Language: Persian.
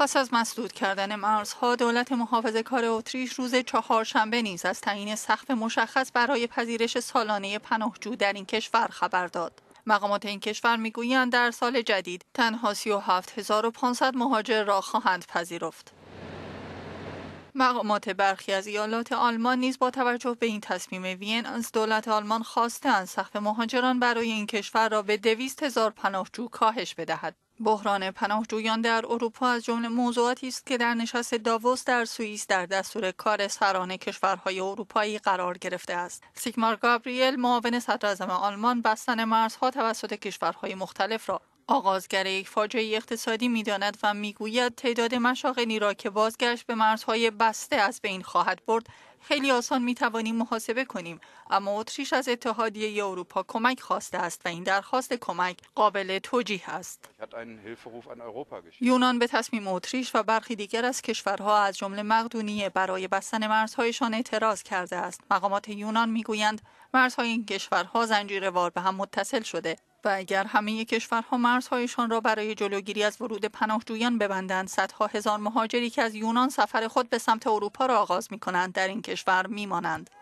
پس از مسدود کردن مرزها دولت محافظ کار اتریش روز چهارشنبه نیز از تعیین سقف مشخص برای پذیرش سالانه پناهجو در این کشور خبر داد مقامات این کشور میگویند در سال جدید تنها 37500 مهاجر را خواهند پذیرفت مقامات برخی از ایالات آلمان نیز با توجه به این تصمیم وین از دولت آلمان خواستند سقف مهاجران برای این کشور را به دویست هزار پناهجو کاهش بدهد بحران پناهجویان در اروپا از جمله موضوعاتی است که در نشست داووس در سوئیس در دستور کار سران کشورهای اروپایی قرار گرفته است سیگمار گابریل معاون صدراعظم آلمان بستن مرزها توسط کشورهای مختلف را آغازگر یک فاجعه اقتصادی میداند و میگوید تعداد مشاغلی را که بازگشت به مرزهای بسته از بین خواهد برد خیلی آسان می توانیم محاسبه کنیم اما اتریش از اتحادیه اروپا کمک خواسته است و این درخواست کمک قابل توجیه است یونان به تصمیم اتریش و برخی دیگر از کشورها از جمله مقدونیه برای بستن مرزهایشان اعتراض کرده است مقامات یونان میگویند مرزهای این کشورها زنجیروار به هم متصل شده و اگر همه کشورها مرزهایشان را برای جلوگیری از ورود پناهجویان ببندند صدها هزار مهاجری که از یونان سفر خود به سمت اروپا را آغاز می کنند در این کشور میمانند